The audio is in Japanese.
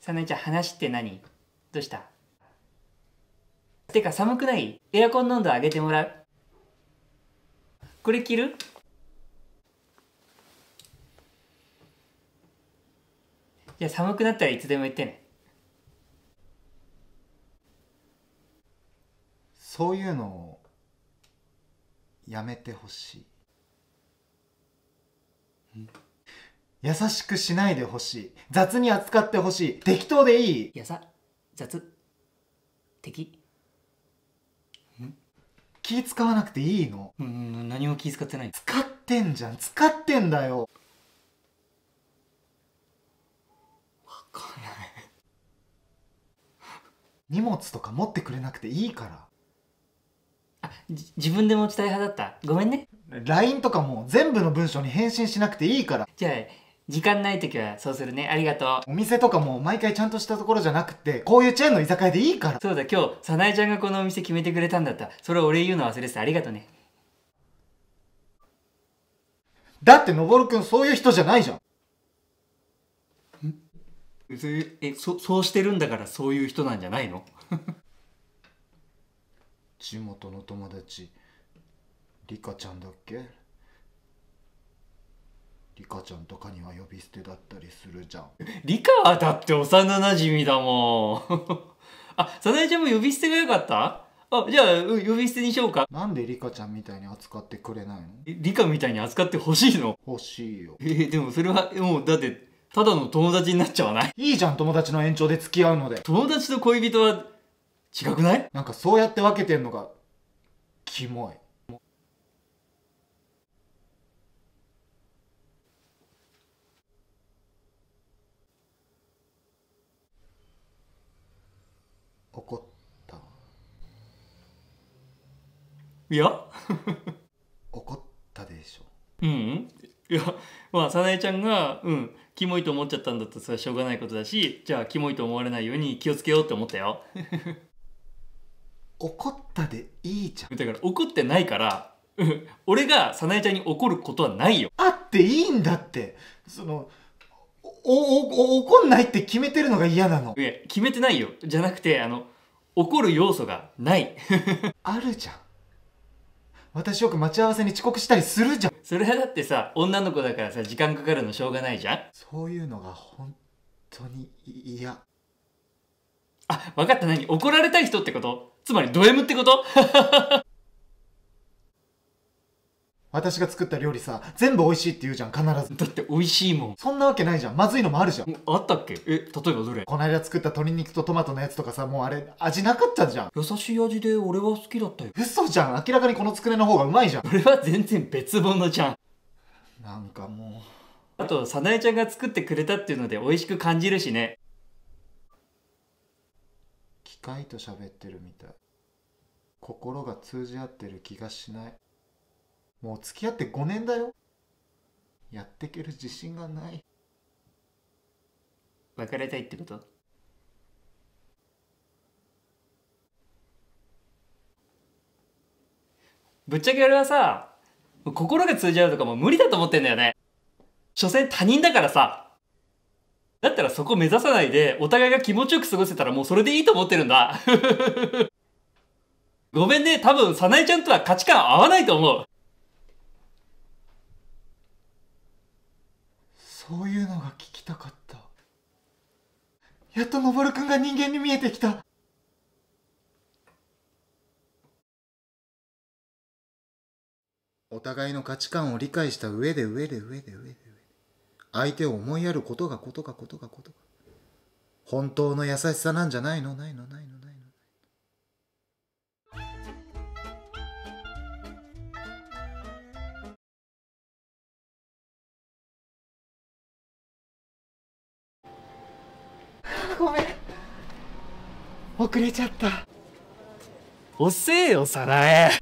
さなえちゃん話って何どうしたてか寒くないエアコンの温度上げてもらうこれ着るゃあ寒くなったらいつでも言ってねそういうのをやめてほしい。ん優しくしないでほしい雑に扱ってほしい適当でいいやさ雑適気使わなくていいのうん何も気使ってない使ってんじゃん使ってんだよわかんない荷物とか持ってくれなくていいからあ自分で持ちたい派だったごめんね LINE とかも全部の文章に返信しなくていいからじゃあ時間ない時はそうするね。ありがとう。お店とかも毎回ちゃんとしたところじゃなくて、こういうチェーンの居酒屋でいいから。そうだ、今日、早苗ちゃんがこのお店決めてくれたんだった。それ俺言うの忘れてた。ありがとうね。だって、のぼるくんそういう人じゃないじゃん。え、そ、そうしてるんだからそういう人なんじゃないの 地元の友達、リカちゃんだっけリカちゃんとかには呼び捨てだったりするじゃんリカはだって幼なじみだもん あサザエちゃんも呼び捨てがよかったあじゃあ呼び捨てにしようかなんでリカちゃんみたいに扱ってくれないのリカみたいに扱ってほしいの欲しいよえー、でもそれはもうだってただの友達になっちゃわないいいじゃん友達の延長で付き合うので友達と恋人は違くないなんかそうやって分けてんのがキモいいや怒ったでしょうん、うん、いやまあ早苗ちゃんがうんキモいと思っちゃったんだったらそれはしょうがないことだしじゃあキモいと思われないように気をつけようって思ったよ 怒ったでいいじゃんだから怒ってないから 俺が早苗ちゃんに怒ることはないよあっていいんだってそのおお怒んないって決めてるのが嫌なのいや決めてないよじゃなくてあの怒る要素がないあるじゃん私よく待ち合わせに遅刻したりするじゃんそれはだってさ女の子だからさ時間かかるのしょうがないじゃんそういうのが本当に嫌あ分かった何怒られたい人ってことつまりド M ってこと 私が作った料理さ、全部美味しいって言うじゃん、必ず。だって美味しいもん。そんなわけないじゃん。まずいのもあるじゃん。あったっけえ、例えばどれこないだ作った鶏肉とトマトのやつとかさ、もうあれ、味なかったじゃん。優しい味で俺は好きだったよ。嘘じゃん。明らかにこのつくねの方がうまいじゃん。俺は全然別物じゃん。なんかもう。あと、早苗ちゃんが作ってくれたっていうので美味しく感じるしね。機械と喋ってるみたい。心が通じ合ってる気がしない。もう付き合って5年だよやっていける自信がない別れたいってことぶっちゃけ俺はさ心が通じ合うとかも無理だと思ってんだよね所詮他人だからさだったらそこ目指さないでお互いが気持ちよく過ごせたらもうそれでいいと思ってるんだ ごめんね多分早苗ちゃんとは価値観合わないと思うそういうのが聞きたかったやっとのぼるくんが人間に見えてきたお互いの価値観を理解した上で上で上で上で上で相手を思いやることがことがことがことが本当の優しさなんじゃないのないのないのごめん遅れちゃった遅えよさなえ